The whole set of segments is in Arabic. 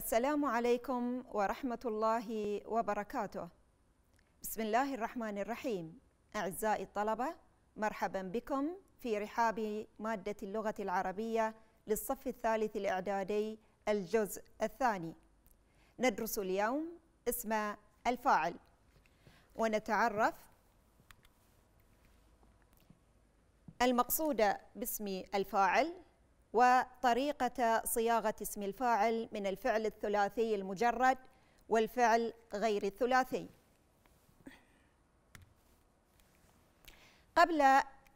السلام عليكم ورحمة الله وبركاته. بسم الله الرحمن الرحيم. أعزائي الطلبة، مرحبا بكم في رحاب مادة اللغة العربية للصف الثالث الإعدادي الجزء الثاني. ندرس اليوم اسم الفاعل ونتعرف المقصود باسم الفاعل وطريقة صياغة اسم الفاعل من الفعل الثلاثي المجرد والفعل غير الثلاثي قبل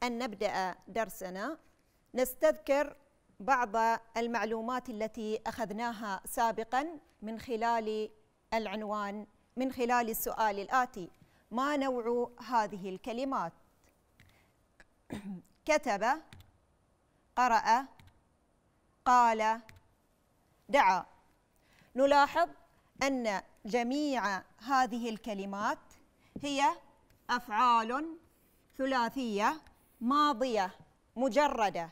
أن نبدأ درسنا نستذكر بعض المعلومات التي أخذناها سابقا من خلال العنوان من خلال السؤال الآتي ما نوع هذه الكلمات كتب قرأ قال دعا نلاحظ أن جميع هذه الكلمات هي أفعال ثلاثية ماضية مجردة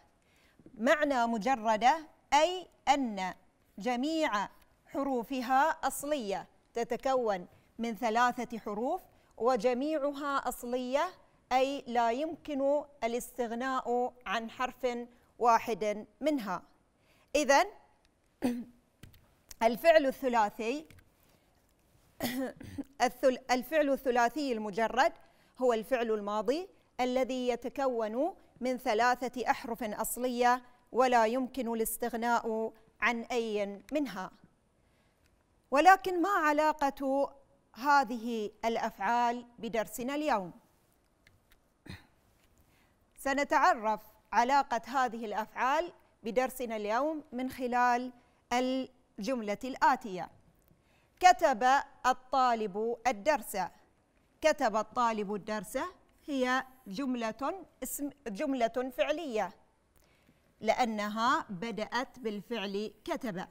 معنى مجردة أي أن جميع حروفها أصلية تتكون من ثلاثة حروف وجميعها أصلية أي لا يمكن الاستغناء عن حرف واحد منها إذا الفعل الثلاثي الفعل الثلاثي المجرد هو الفعل الماضي الذي يتكون من ثلاثة أحرف أصلية ولا يمكن الاستغناء عن أي منها ولكن ما علاقة هذه الأفعال بدرسنا اليوم سنتعرف علاقة هذه الأفعال بدرسنا اليوم من خلال الجملة الآتية كتب الطالب الدرس كتب الطالب الدرس هي جملة اسم جملة فعلية لأنها بدأت بالفعل كتب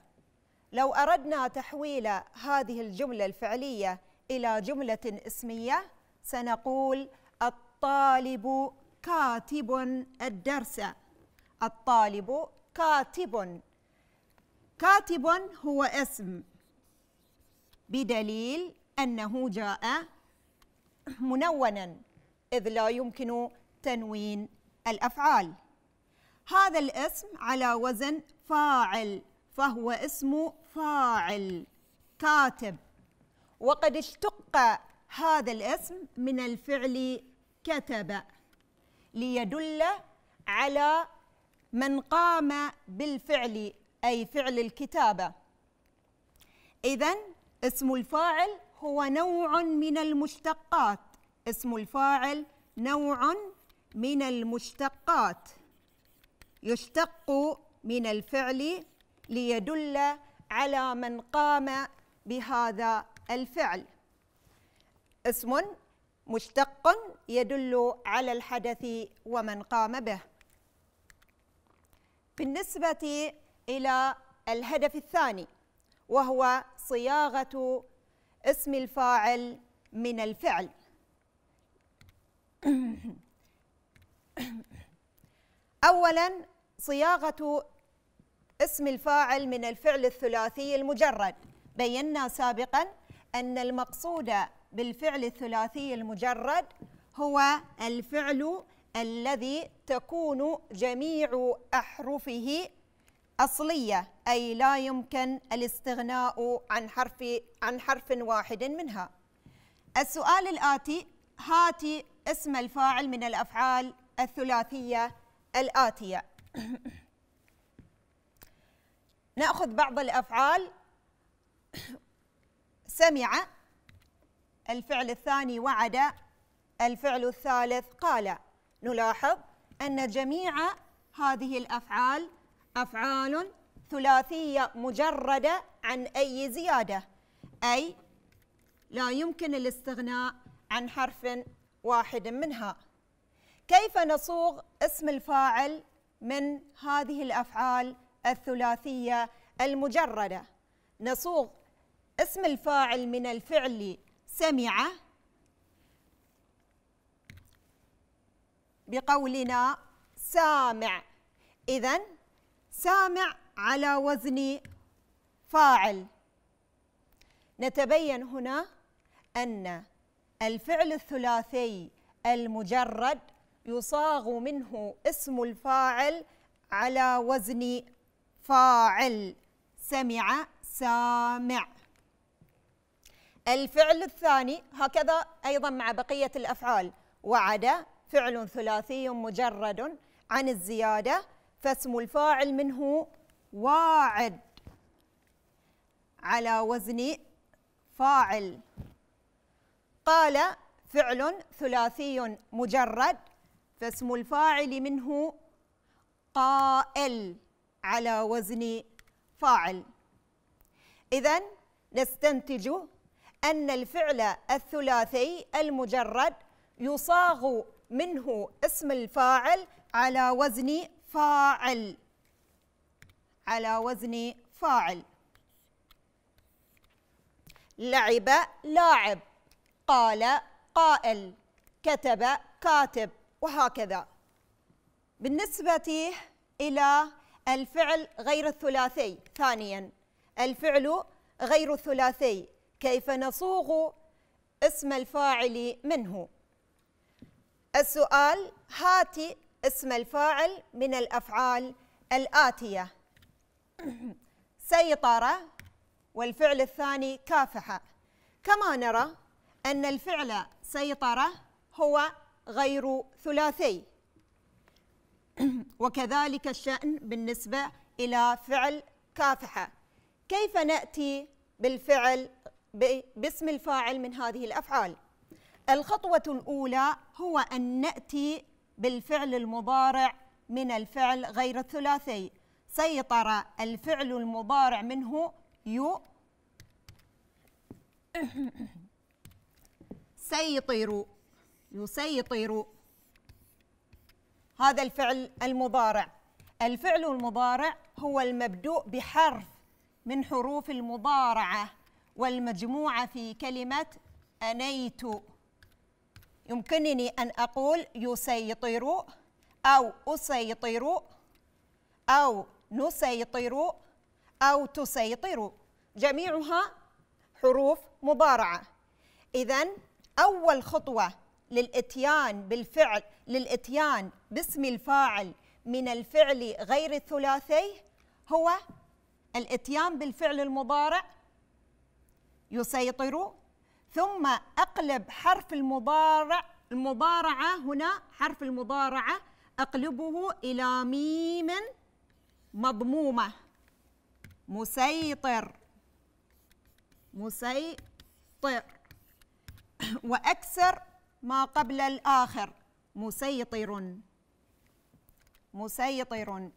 لو أردنا تحويل هذه الجملة الفعلية إلى جملة اسمية سنقول الطالب كاتب الدرس الطالب كاتب كاتب هو اسم بدليل انه جاء منونا اذ لا يمكن تنوين الافعال هذا الاسم على وزن فاعل فهو اسم فاعل كاتب وقد اشتق هذا الاسم من الفعل كتب ليدل على من قام بالفعل أي فعل الكتابة إذا اسم الفاعل هو نوع من المشتقات اسم الفاعل نوع من المشتقات يشتق من الفعل ليدل على من قام بهذا الفعل اسم مشتق يدل على الحدث ومن قام به بالنسبة إلى الهدف الثاني وهو صياغة اسم الفاعل من الفعل أولا صياغة اسم الفاعل من الفعل الثلاثي المجرد بينا سابقا أن المقصود بالفعل الثلاثي المجرد هو الفعل الذي تكون جميع أحرفه أصلية أي لا يمكن الاستغناء عن حرف عن حرف واحد منها. السؤال الآتي هات اسم الفاعل من الأفعال الثلاثية الآتية. نأخذ بعض الأفعال سمع الفعل الثاني وعد الفعل الثالث قال نلاحظ أن جميع هذه الأفعال أفعال ثلاثية مجردة عن أي زيادة أي لا يمكن الاستغناء عن حرف واحد منها كيف نصوغ اسم الفاعل من هذه الأفعال الثلاثية المجردة نصوغ اسم الفاعل من الفعل سمع بقولنا سامع إذا سامع على وزن فاعل نتبين هنا أن الفعل الثلاثي المجرد يصاغ منه اسم الفاعل على وزن فاعل سمع سامع الفعل الثاني هكذا أيضا مع بقية الأفعال وعد فعل ثلاثي مجرد عن الزيادة فاسم الفاعل منه واعد على وزن فاعل قال فعل ثلاثي مجرد فاسم الفاعل منه قائل على وزن فاعل إذا نستنتج أن الفعل الثلاثي المجرد يصاغ منه اسم الفاعل على وزن فاعل على وزن فاعل لعب لاعب قال قائل كتب كاتب وهكذا بالنسبة إلى الفعل غير الثلاثي ثانيا الفعل غير الثلاثي كيف نصوغ اسم الفاعل منه السؤال هاتي اسم الفاعل من الأفعال الآتية سيطرة والفعل الثاني كافحة كما نرى أن الفعل سيطرة هو غير ثلاثي وكذلك الشأن بالنسبة إلى فعل كافحة كيف نأتي بالفعل باسم الفاعل من هذه الأفعال؟ الخطوة الأولى هو أن نأتي بالفعل المضارع من الفعل غير الثلاثي سيطر الفعل المضارع منه يو سيطر يسيطر هذا الفعل المضارع الفعل المضارع هو المبدوء بحرف من حروف المضارعة والمجموعة في كلمة أنيت يمكنني أن أقول يسيطر أو أسيطر أو نسيطر أو تسيطر جميعها حروف مضارعة إذا أول خطوة للإتيان بالفعل للإتيان باسم الفاعل من الفعل غير الثلاثي هو الإتيان بالفعل المضارع يسيطر ثم أقلب حرف المضارع المضارعة هنا حرف المضارعة أقلبه إلى ميم مضمومة مسيطر مسيطر وأكسر ما قبل الآخر مسيطر مسيطر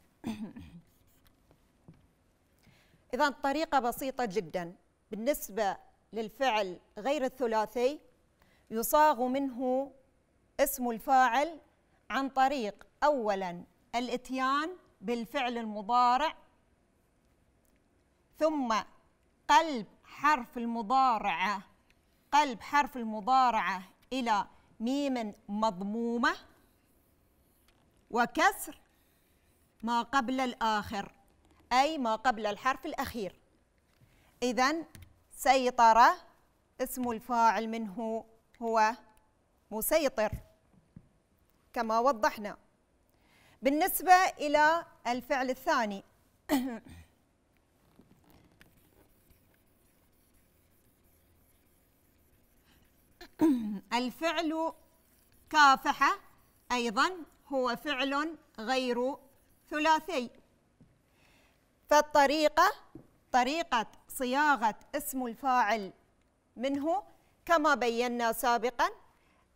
إذا الطريقه بسيطة جدا بالنسبة للفعل غير الثلاثي يصاغ منه اسم الفاعل عن طريق اولا الاتيان بالفعل المضارع ثم قلب حرف المضارعه قلب حرف المضارعه الى ميم مضمومه وكسر ما قبل الاخر اي ما قبل الحرف الاخير اذا سيطرة اسم الفاعل منه هو مسيطر كما وضحنا بالنسبة إلى الفعل الثاني الفعل كافح أيضا هو فعل غير ثلاثي فالطريقة طريقة صياغة اسم الفاعل منه كما بينا سابقا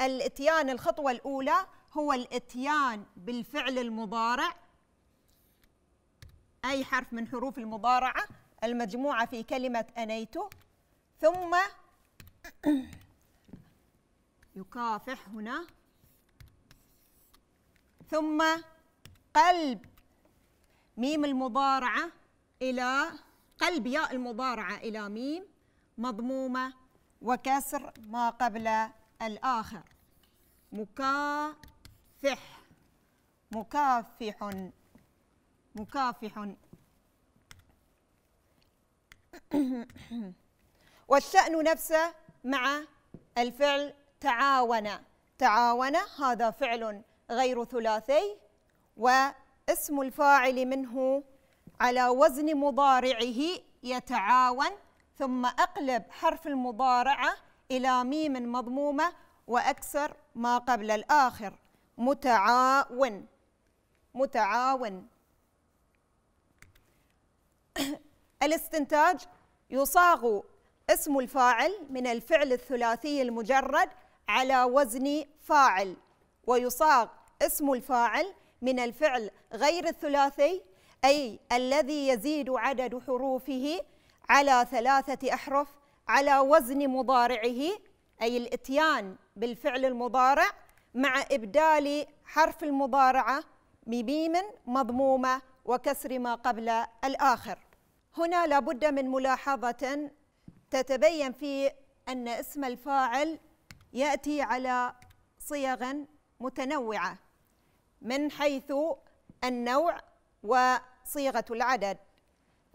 الاتيان الخطوة الأولى هو الاتيان بالفعل المضارع أي حرف من حروف المضارعة المجموعة في كلمة أنيت ثم يكافح هنا ثم قلب ميم المضارعة إلى قلب ياء المضارعة إلى ميم مضمومة وكسر ما قبل الآخر مكافح مكافح مكافح والشأن نفسه مع الفعل تعاون تعاون هذا فعل غير ثلاثي واسم الفاعل منه على وزن مضارعه يتعاون ثم أقلب حرف المضارعة إلى ميم مضمومة وأكسر ما قبل الآخر متعاون متعاون الاستنتاج يصاغ اسم الفاعل من الفعل الثلاثي المجرد على وزن فاعل ويصاغ اسم الفاعل من الفعل غير الثلاثي أي الذي يزيد عدد حروفه على ثلاثة أحرف على وزن مضارعه أي الإتيان بالفعل المضارع مع إبدال حرف المضارعة بميم مضمومة وكسر ما قبل الآخر هنا لابد من ملاحظة تتبين في أن اسم الفاعل يأتي على صيغ متنوعة من حيث النوع وصيغة العدد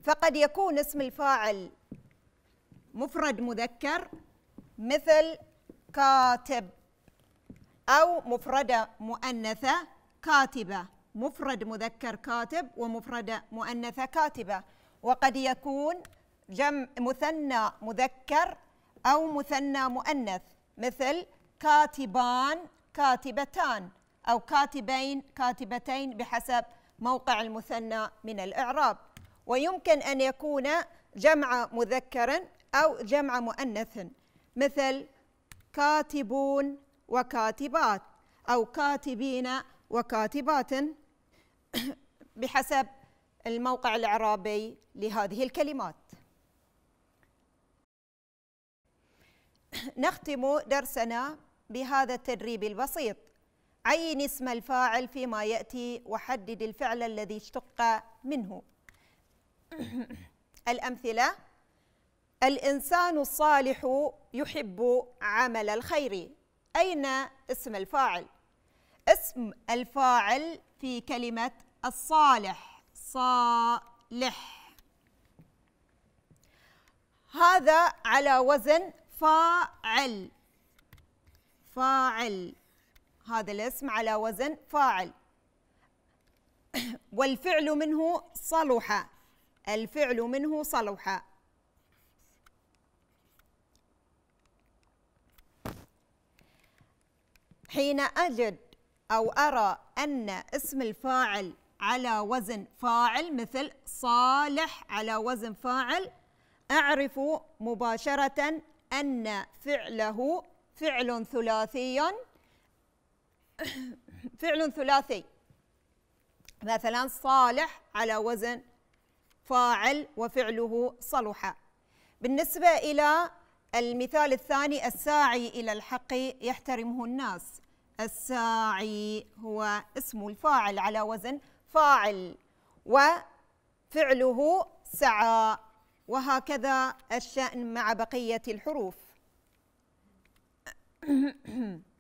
فقد يكون اسم الفاعل مفرد مذكر مثل كاتب أو مفردة مؤنثة كاتبة مفرد مذكر كاتب ومفردة مؤنثة كاتبة وقد يكون جمع مثنى مذكر أو مثنى مؤنث مثل كاتبان كاتبتان أو كاتبين كاتبتين بحسب موقع المثنى من الإعراب ويمكن أن يكون جمع مذكرا أو جمع مؤنث مثل كاتبون وكاتبات أو كاتبين وكاتبات بحسب الموقع الإعرابي لهذه الكلمات نختم درسنا بهذا التدريب البسيط عين اسم الفاعل فيما يأتي وحدد الفعل الذي اشتق منه الأمثلة الإنسان الصالح يحب عمل الخير أين اسم الفاعل؟ اسم الفاعل في كلمة الصالح صالح هذا على وزن فاعل فاعل هذا الاسم على وزن فاعل والفعل منه صلح الفعل منه صلح حين أجد أو أرى أن اسم الفاعل على وزن فاعل مثل صالح على وزن فاعل أعرف مباشرة أن فعله فعل ثلاثي فعل ثلاثي مثلا صالح على وزن فاعل وفعله صلح بالنسبة إلى المثال الثاني الساعي إلى الحق يحترمه الناس الساعي هو اسم الفاعل على وزن فاعل وفعله سعى وهكذا الشأن مع بقية الحروف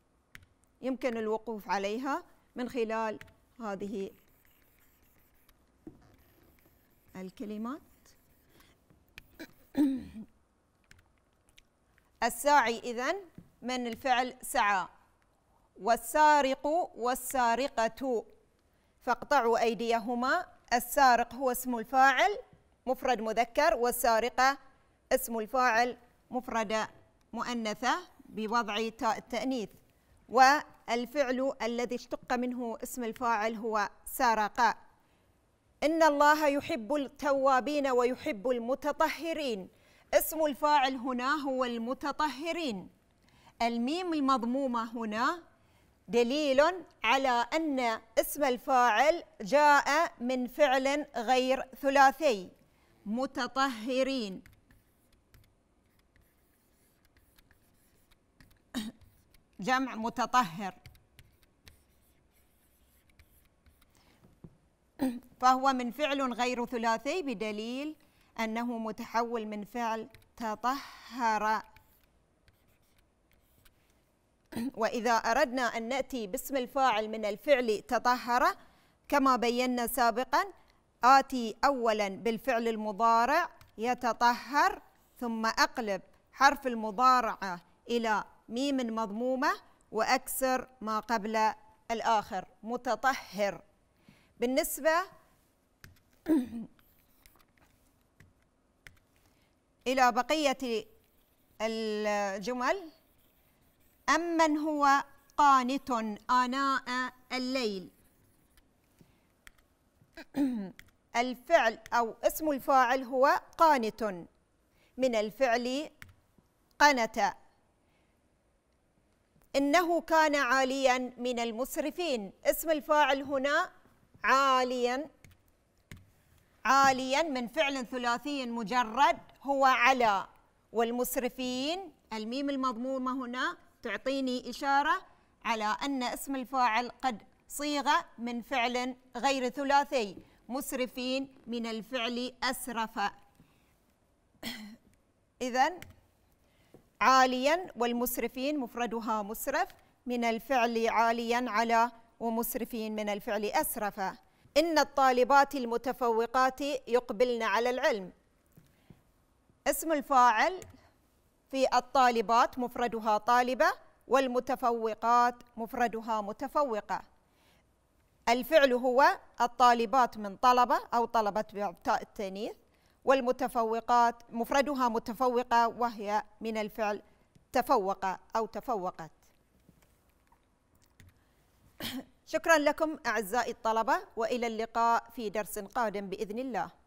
يمكن الوقوف عليها من خلال هذه الكلمات الساعي إذن من الفعل سعى والسارق والسارقة فاقطعوا أيديهما السارق هو اسم الفاعل مفرد مذكر والسارقة اسم الفاعل مفردة مؤنثة بوضع تاء التأنيث الفعل الذي اشتق منه اسم الفاعل هو سارقا إن الله يحب التوابين ويحب المتطهرين اسم الفاعل هنا هو المتطهرين الميم المضمومة هنا دليل على أن اسم الفاعل جاء من فعل غير ثلاثي متطهرين جمع متطهر فهو من فعل غير ثلاثي بدليل أنه متحول من فعل تطهر وإذا أردنا أن نأتي باسم الفاعل من الفعل تطهر كما بينا سابقا آتي أولا بالفعل المضارع يتطهر ثم أقلب حرف المضارعة إلى ميم مضمومة وأكسر ما قبل الآخر متطهر بالنسبة إلى بقية الجمل أمن هو قانت آناء الليل الفعل أو اسم الفاعل هو قانت من الفعل قنت إنه كان عاليا من المسرفين اسم الفاعل هنا عاليا عاليا من فعل ثلاثي مجرد هو على والمسرفين الميم المضمومة هنا تعطيني إشارة على أن اسم الفاعل قد صيغة من فعل غير ثلاثي مسرفين من الفعل أسرف إذا عاليا والمسرفين مفردها مسرف من الفعل عاليا على ومسرفين من الفعل أسرف إن الطالبات المتفوقات يقبلن على العلم اسم الفاعل في الطالبات مفردها طالبة والمتفوقات مفردها متفوقة الفعل هو الطالبات من طلبة أو طلبة بتاء التانيث والمتفوقات مفردها متفوقة وهي من الفعل تفوق أو تفوقت شكرا لكم أعزائي الطلبة وإلى اللقاء في درس قادم بإذن الله